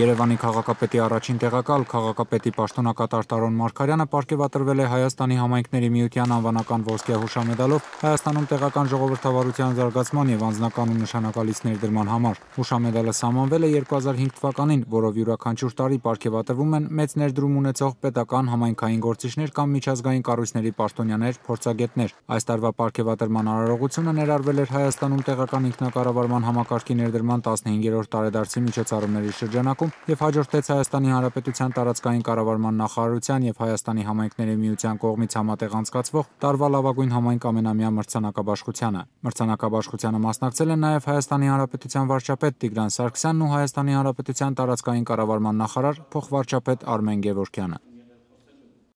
Երևանի քաղաքապետի առաջին տեղակալ քաղաքապետի պաշտոնակատար Տարոն Մարգարյանը ապարգևատրվել է Հայաստանի համայնքների միության անվանական ոսկե հուշամեդալով Հայաստանում տեղական ժողովրդավարության զարգացման եւ անձնական ու նշանակալից ներդրման համար։ Հուշամեդալը սահմանվել է 2005 թվականին, որով յուրաքանչյուր տարի ապարգևատրվում են մեծ ներդրում ունեցող պետական համայնքային գործիչներ կամ միջազգային կառույցների պաշտոնյաներ, փորձագետներ։ Այս տարվա ապարգևատրման արարողությունը ներառվել էր Հայաստանում տեղական ինքնակառավարման համակարգի ներդրման 15-րդ տարեդարձի միջոցառումների շրջանակ շրջակայքում եւ հաջորդեց Հայաստանի Հանրապետության տարածքային կառավարման նախարարության եւ Հայաստանի համայնքների միության կողմից համատեղ անցկացվող տարվա լավագույն համայնք ամենամյա մրցանակաբաշխությանը։ Մրցանակաբաշխությանը մասնակցել են նաեւ Հայաստանի Հանրապետության վարչապետ Տիգրան Սարգսյանն ու Հայաստանի Հանրապետության տարածքային կառավարման նախարար փոխվարչապետ Արմեն Գևորգյանը։